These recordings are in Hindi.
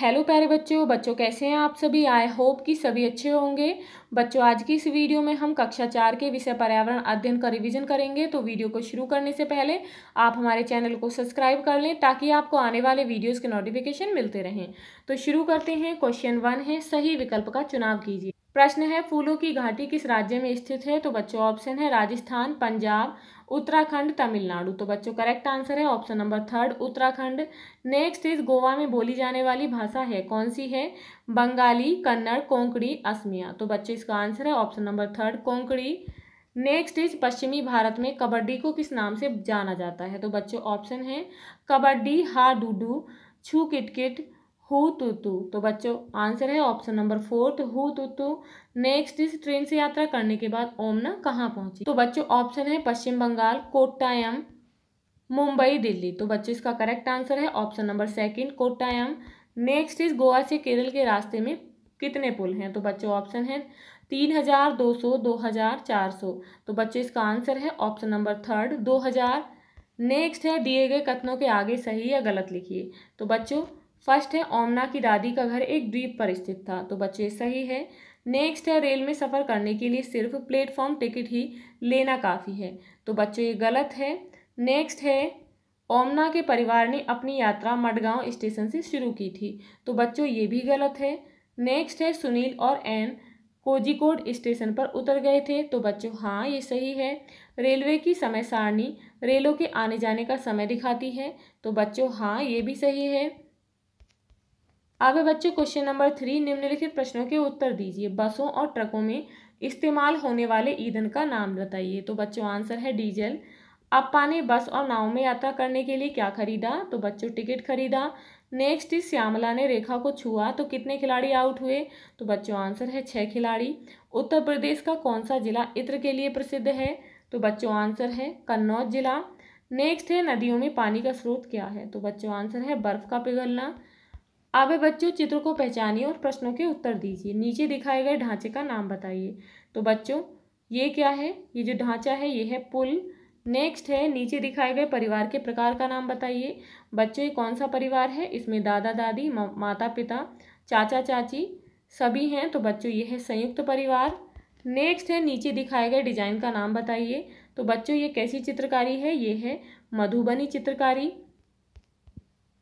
हेलो प्यारे बच्चों बच्चों कैसे हैं आप सभी आई होप कि सभी अच्छे होंगे बच्चों आज की इस वीडियो में हम कक्षा चार के विषय पर्यावरण अध्ययन का रिवीजन करेंगे तो वीडियो को शुरू करने से पहले आप हमारे चैनल को सब्सक्राइब कर लें ताकि आपको आने वाले वीडियोस के नोटिफिकेशन मिलते रहें तो शुरू करते हैं क्वेश्चन वन है सही विकल्प का चुनाव कीजिए प्रश्न है फूलों की घाटी किस राज्य में स्थित है तो बच्चों ऑप्शन है राजस्थान पंजाब उत्तराखंड तमिलनाडु तो बच्चों करेक्ट आंसर है option number third Uttarakhand next is Goa में बोली जाने वाली भाषा है कौन सी है बंगाली कन्नड़ कोंकड़ी असमिया तो बच्चों इसका आंसर है option number third Konkani next is पश्चिमी भारत में कबड्डी को किस नाम से जाना जाता है तो बच्चों ऑप्शन है कबड्डी हा डूडू छू किटकिट हु तू तो, तो।, तो बच्चों आंसर है ऑप्शन नंबर फोर्थ तो हु तू नेक्स्ट इस ट्रेन से यात्रा करने के बाद ओमना कहाँ पहुंची तो बच्चों ऑप्शन है पश्चिम बंगाल कोटायम मुंबई दिल्ली तो बच्चों इसका करेक्ट आंसर है option number second Kottayam next इस गोवा से केरल के रास्ते में कितने पुल हैं तो बच्चों ऑप्शन है तीन हजार दो सौ दो हजार चार सौ तो बच्चों इसका आंसर है ऑप्शन नंबर थर्ड दो हजार नेक्स्ट है दिए गए कथनों के आगे सही या गलत लिखिए तो बच्चों फर्स्ट है ओमना की दादी का घर एक द्वीप पर स्थित था तो बच्चे सही है नेक्स्ट है रेल में सफ़र करने के लिए सिर्फ प्लेटफॉर्म टिकट ही लेना काफ़ी है तो बच्चों ये गलत है नेक्स्ट है ओमना के परिवार ने अपनी यात्रा मडगांव स्टेशन से शुरू की थी तो बच्चों ये भी गलत है नेक्स्ट है सुनील और एन कोजिकोड स्टेशन पर उतर गए थे तो बच्चों हाँ ये सही है रेलवे की समय सारणी रेलों के आने जाने का समय दिखाती है तो बच्चों हाँ ये भी सही है आगे बच्चे क्वेश्चन नंबर थ्री निम्नलिखित प्रश्नों के उत्तर दीजिए बसों और ट्रकों में इस्तेमाल होने वाले ईंधन का नाम बताइए तो बच्चों आंसर है डीजल अपा ने बस और नाव में यात्रा करने के लिए क्या खरीदा तो बच्चों टिकट खरीदा नेक्स्ट श्यामला ने रेखा को छुआ तो कितने खिलाड़ी आउट हुए तो बच्चों आंसर है छः खिलाड़ी उत्तर प्रदेश का कौन सा जिला इत्र के लिए प्रसिद्ध है तो बच्चों आंसर है कन्नौज जिला नेक्स्ट है नदियों में पानी का स्रोत क्या है तो बच्चों आंसर है बर्फ़ का पिघलना आगे बच्चों चित्र को पहचानिए और प्रश्नों के उत्तर दीजिए नीचे दिखाए गए ढांचे का नाम बताइए तो बच्चों ये क्या है ये जो ढांचा है ये है पुल नेक्स्ट है नीचे दिखाए गए परिवार के प्रकार का नाम बताइए बच्चों ये कौन सा परिवार है इसमें दादा दादी मा, माता पिता चाचा चाची सभी हैं तो बच्चों ये है संयुक्त परिवार नेक्स्ट है नीचे दिखाए गए डिजाइन का नाम बताइए तो बच्चों ये कैसी चित्रकारी है ये है मधुबनी चित्रकारी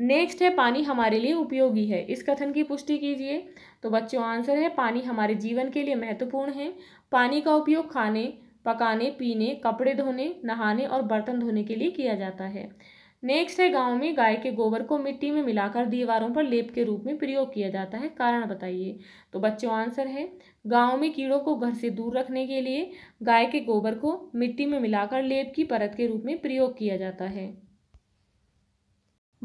नेक्स्ट है पानी हमारे लिए उपयोगी है इस कथन की पुष्टि कीजिए तो बच्चों आंसर है पानी हमारे जीवन के लिए महत्वपूर्ण है पानी का उपयोग खाने पकाने पीने कपड़े धोने नहाने और बर्तन धोने के लिए किया जाता है नेक्स्ट है गांव में गाय के गोबर को मिट्टी में मिलाकर दीवारों पर लेप के रूप में प्रयोग किया जाता है कारण बताइए तो बच्चों आंसर है गांव में कीड़ों को घर से दूर रखने के लिए गाय के गोबर को मिट्टी में मिलाकर लेप की परत के रूप में प्रयोग किया जाता है